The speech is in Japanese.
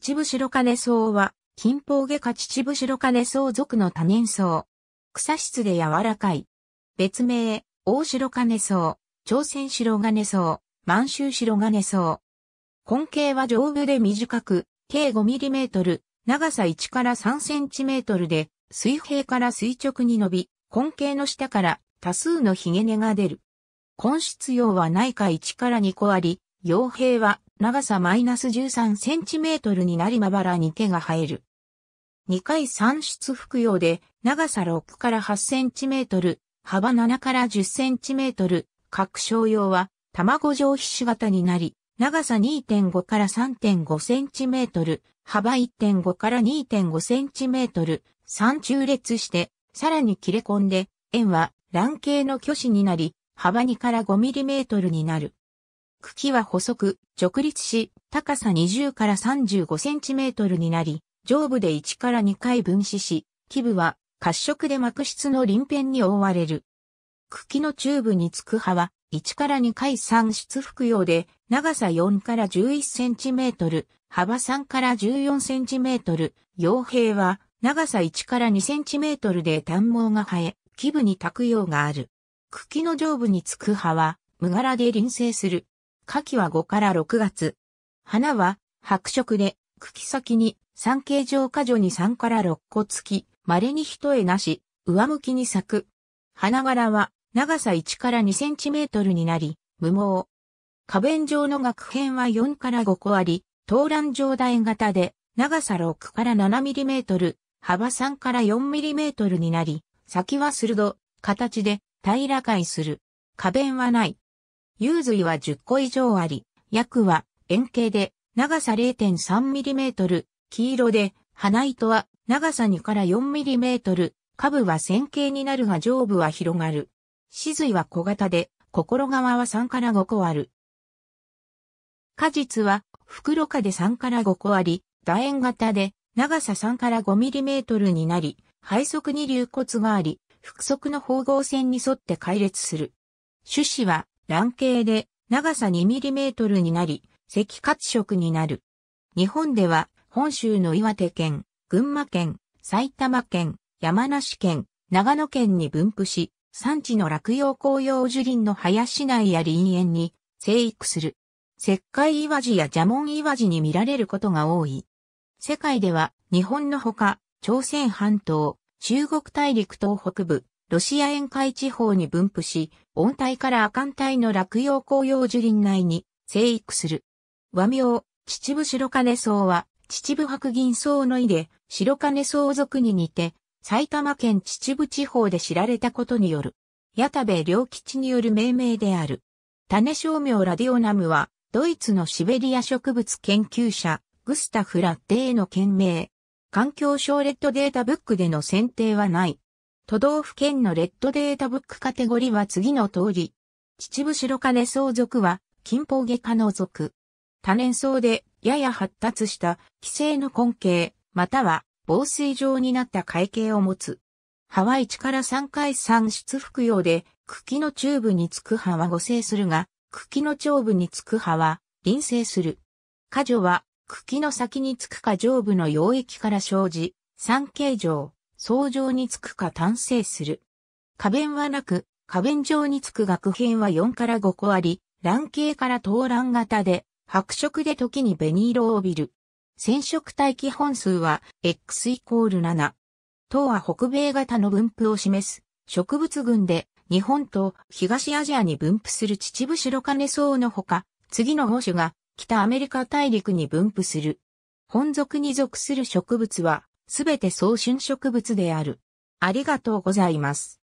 秩父白金草は、金峰下科秩父白金草属の多年草。草質で柔らかい。別名、大白金草、朝鮮白金草、満州白金草。根茎は丈夫で短く、計5トル、長さ1から3トルで、水平から垂直に伸び、根茎の下から多数のヒゲ根が出る。根質葉は内科1から2個あり、葉柄は長さマイナス13センチメートルになりまばらに毛が生える。2回産出服用で、長さ6から8センチメートル、幅7から10センチメートル、各商用は卵状皮脂型になり、長さ2.5から3.5センチメートル、幅1.5から2.5センチメートル、3中列して、さらに切れ込んで、円は卵形の巨子になり、幅2から5ミリメートルになる。茎は細く、直立し、高さ20から35センチメートルになり、上部で1から2回分子し、基部は褐色で膜質の輪片に覆われる。茎の中部につく葉は1から2回産出服用で、長さ4から11センチメートル、幅3から14センチメートル、傭兵は長さ1から2センチメートルで短毛が生え、基部に託用がある。茎の上部につく葉は、無柄で輪生する。夏季は5から6月。花は白色で、茎先に三形状果樹に3から6個付き、稀に一重なし、上向きに咲く。花柄は長さ1から2センチメートルになり、無毛。花弁状の額片は4から5個あり、東卵状大型で、長さ6から7ミリメートル、幅3から4ミリメートルになり、先は鋭、形で平らかいする。花弁はない。融髄は10個以上あり、薬は円形で長さ 0.3mm、黄色で花糸は長さ2から 4mm、下部は線形になるが上部は広がる。死髄は小型で、心側は3から5個ある。果実は袋下で3から5個あり、楕円型で長さ3から5ミリメートルになり、背側に流骨があり、腹側の縫合線に沿って解列する。種子は卵形で長さ 2mm になり、赤褐色になる。日本では本州の岩手県、群馬県、埼玉県、山梨県、長野県に分布し、産地の落葉紅葉樹林の林内や林園に生育する。石灰岩地や蛇紋岩地に見られることが多い。世界では日本のほか、朝鮮半島、中国大陸東北部、ロシア沿海地方に分布し、温帯から亜寒帯の落葉紅葉樹林内に生育する。和名、秩父白金草は、秩父白銀草の井で、白金草属に似て、埼玉県秩父地方で知られたことによる、矢田部良吉による命名である。種商名ラディオナムは、ドイツのシベリア植物研究者、グスタフ・ラッテへの件名。環境省レッドデータブックでの選定はない。都道府県のレッドデータブックカテゴリーは次の通り。秩父白金相続は、金峰外科の属。多年草で、やや発達した、規制の根茎、または、防水状になった会計を持つ。葉は1から3回産出服用で、茎の中部につく葉は誤生するが、茎の上部につく葉は、輪生する。果女は、茎の先につくか上部の溶液から生じ、産形状。層状につくか単成する。花弁はなく、花弁状につく学片は4から5個あり、卵形から頭卵型で、白色で時に紅色を帯びる。染色体基本数は X イコール7。等は北米型の分布を示す植物群で日本と東アジアに分布する秩父白金層のほか、次の5種が北アメリカ大陸に分布する。本属に属する植物はすべて草春植物である。ありがとうございます。